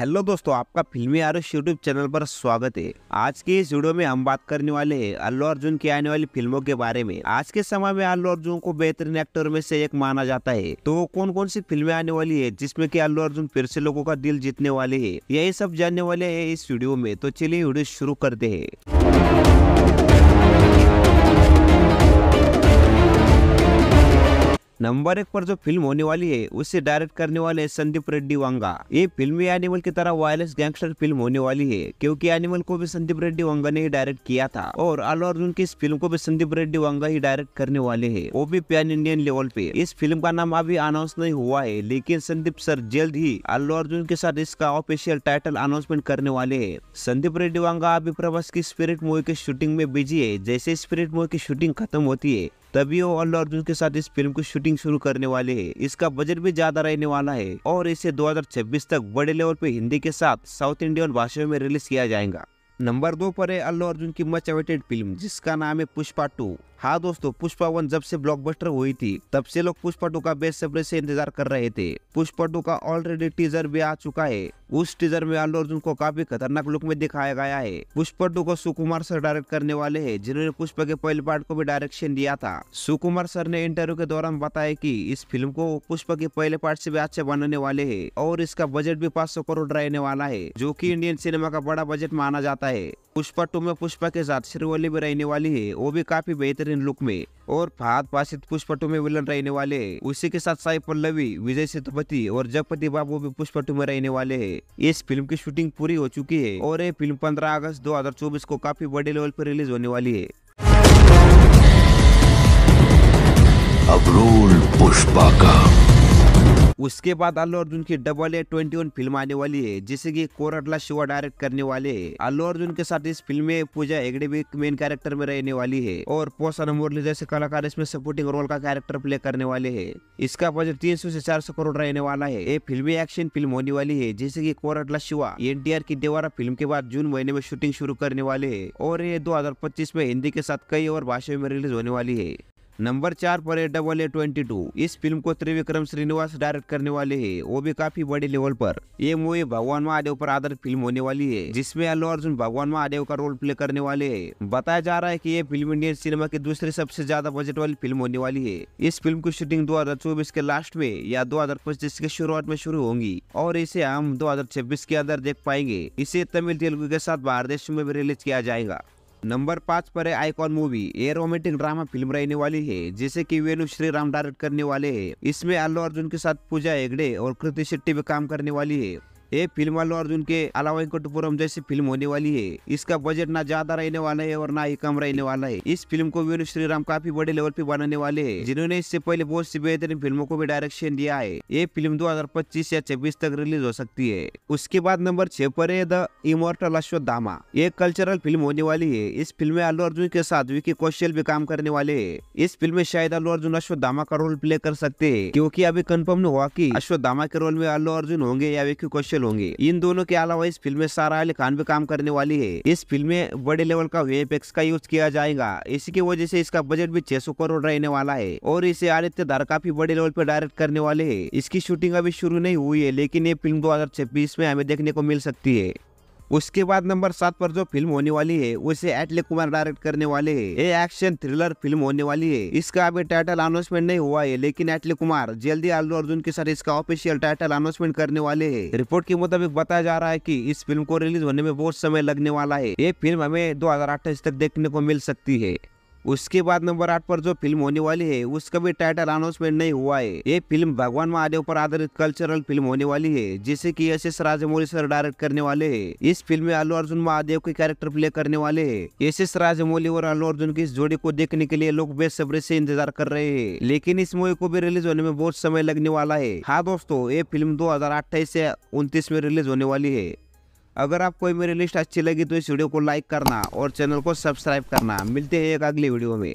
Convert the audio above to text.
hello दोस्तों आपका फिल्मी आरुष यूट्यूब चैनल पर स्वागत है आज के इस वीडियो में हम बात करने वाले हैं अल्लू अर्जुन की आने वाली फिल्मों के बारे में आज के समय में अल्लू अर्जुन को बेहतरीन एक्टर में से एक माना जाता है तो कौन कौन सी फिल्में आने वाली है जिसमें कि अल्लू अर्जुन फिर से लोगों का दिल जीतने वाले है यही सब जानने वाले है इस वीडियो में तो चलिए वीडियो शुरू करते है नंबर एक पर जो फिल्म होने वाली है उसे डायरेक्ट करने वाले संदीप रेड्डी वांगा ये फिल्म भी एनिमल की तरह वायरलेस गैंगस्टर फिल्म होने वाली है क्योंकि एनिमल को भी संदीप रेड्डी वांगा ने ही डायरेक्ट किया था और अल्लू अर्जुन की इस फिल्म को भी संदीप रेड्डी वांगा ही डायरेक्ट करने वाले है वो भी पैन इंडियन लेवल पे इस फिल्म का नाम अभी अनाउंस नहीं हुआ है लेकिन संदीप सर जल्द ही अल्लू अर्जुन के साथ इसका ऑफिशियल टाइटल अनाउंसमेंट करने वाले है संदीप रेड्डी वांगा अभी प्रभास की स्पिरिट मूवी की शूटिंग में बिजी है जैसे स्पिरिट मूवी की शूटिंग खत्म होती है तभी वो अल्लू अर्जुन के साथ इस फिल्म की शूटिंग शुरू करने वाले है इसका बजट भी ज्यादा रहने वाला है और इसे 2026 तक बड़े लेवल पे हिंदी के साथ साउथ इंडियन भाषा में रिलीज किया जाएगा नंबर दो पर है अल्लू अर्जुन की मच अवेटेड फिल्म जिसका नाम है पुष्पा टू हाँ दोस्तों पुष्पा वन जब से ब्लॉकबस्टर हुई थी तब से लोग पुष्पा टू का बेसब्री से इंतजार कर रहे थे पुष्पा टू का ऑलरेडी टीजर भी आ चुका है उस टीजर में अल्लू अर्जुन को काफी खतरनाक लुक में दिखाया गया है पुष्पा टू को सुकुमार सर डायरेक्ट करने वाले हैं जिन्होंने पुष्पा के पहले पार्ट को भी डायरेक्शन दिया था सुकुमार सर ने इंटरव्यू के दौरान बताया की इस फिल्म को पुष्पा के पहले पार्ट से भी अच्छे बनाने वाले है और इसका बजट भी पाँच सौ करोड़ रहने वाला है जो की इंडियन सिनेमा का बड़ा बजट माना जाता है पुष्पा टू में पुष्पा के साथ श्रीवली भी रहने वाली है वो भी काफी बेहतरीन बेहतरीन लुक में और फात पासित पुष्पटू में विलन रहने वाले उसी के साथ साई पल्लवी विजय सेतुपति और जगपति बाबू भी पुष्पटू में रहने वाले हैं इस फिल्म की शूटिंग पूरी हो चुकी है और ये फिल्म 15 अगस्त 2024 को काफी बड़े लेवल पर रिलीज होने वाली है अब रोल पुष्पा का उसके बाद अल्लू अर्जुन की double A twenty one film आने वाली है जिसे की कोरटला शिवा डायरेक्ट करने वाले है अल्लू अर्जुन के साथ इस फिल्म में पूजा एगड़े भी मेन कैरेक्टर में रहने वाली है और पोसा मुरली जैसे कलाकार इसमें सपोर्टिंग रोल का कैरेक्टर प्ले करने वाले है इसका बजट तीन सौ ऐसी चार सौ करोड़ रहने वाला है ये फिल्मी एक्शन फिल्म होने वाली है जैसे की कोरटला शिवा एन की देवारा फिल्म के बाद जून महीने में शूटिंग शुरू करने वाले है और ये पच्चीस में हिंदी के साथ कई और भाषाओं में रिलीज होने वाली है नंबर चार पर है डबल ए ट्वेंटी टू इस फिल्म को त्रिविक्रम श्रीनिवास डायरेक्ट करने वाले हैं वो भी काफी बड़े लेवल पर ये मूवी भगवान महादेव पर आधारित फिल्म होने वाली है जिसमें अल्लू अर्जुन भगवान महादेव का रोल प्ले करने वाले है बताया जा रहा है की ये फिल्म इंडियन सिनेमा की दूसरी सबसे ज्यादा बजट वाली फिल्म होने वाली है इस फिल्म की शूटिंग दो के लास्ट में या दो के शुरुआत में शुरू होगी और इसे हम दो के अंदर देख पाएंगे इसे तमिल तेलुगु के साथ बाहर देशों में भी रिलीज किया जाएगा नंबर पाँच पर है आईकॉन मूवी ये रोमांटिक ड्रामा फिल्म रहने वाली है जिसे की वेणु श्री राम डायरेक्ट करने वाले है इसमें अल्लू अर्जुन के साथ पूजा हेगड़े और कृति शेट्टी भी काम करने वाली है ये फिल्म अल्लू अर्जुन के अलावा वेंकटपुरम तो जैसी फिल्म होने वाली है इसका बजट ना ज्यादा रहने वाला है और ना ही कम रहने वाला है इस फिल्म को वेणु श्रीराम काफी बड़े लेवल पे बनाने वाले है जिन्होंने इससे पहले बहुत सी बेहतरीन फिल्मों को भी डायरेक्शन दिया है ये फिल्म दो या छब्बीस तक रिलीज हो सकती है उसके बाद नंबर छह पर है द इमोर्टल अश्वत्थामा ये कल्चरल फिल्म होने वाली है इस फिल्म में अल्लू अर्जुन के साथ विकी कौशल भी काम करने वाले है इस फिल्म में शायद अल्लू अर्जुन अश्वत्थामा का रोल प्ले कर सकते है क्यूँकी अभी कन्फर्म हुआ की अश्वत्थामा के रोल में अल्लू अर्जुन होंगे या विकी कौशल शामिल होंगे इन दोनों के अलावा इस फिल्म में सारा अली खान भी काम करने वाली है इस फिल्म में बड़े लेवल का वीएफएक्स का यूज किया जाएगा इसी की वजह से इसका बजट भी छह करोड़ रहने वाला है और इसे आदित्य धार काफी बड़े लेवल पर डायरेक्ट करने वाले है इसकी शूटिंग अभी शुरू नहीं हुई है लेकिन ये फिल्म दो में हमें देखने को मिल सकती है उसके बाद नंबर सात पर जो फिल्म होने वाली है उसे एटले कुमार डायरेक्ट करने वाले है ये एक्शन थ्रिलर फिल्म होने वाली है इसका अभी टाइटल अनाउंसमेंट नहीं हुआ है लेकिन एटले कुमार जल्दी आलू अर्जुन के साथ इसका ऑफिशियल टाइटल अनाउंसमेंट करने वाले है रिपोर्ट के मुताबिक बताया जा रहा है की इस फिल्म को रिलीज होने में बहुत समय लगने वाला है ये फिल्म हमें दो तक देखने को मिल सकती है उसके बाद नंबर आठ पर जो फिल्म होने वाली है उसका भी टाइटल अनाउंसमेंट नहीं हुआ है ये फिल्म भगवान महादेव पर आधारित कल्चरल फिल्म होने वाली है जिसे की S S Rajamouli sir direct करने वाले है इस फिल्म में अल्लू अर्जुन महादेव के कैरेक्टर प्ले करने वाले है एस एस राजमौली और अल्लू अर्जुन की इस जोड़ी को देखने के लिए लोग बेसब्री से इंतजार कर रहे हैं लेकिन इस मूवी को भी रिलीज होने में बहुत समय लगने वाला है हाँ दोस्तों ये फिल्म दो हजार से उनतीस में रिलीज होने वाली है अगर आपको मेरी लिस्ट अच्छी लगी तो इस वीडियो को लाइक करना और चैनल को सब्सक्राइब करना मिलते हैं एक अगली वीडियो में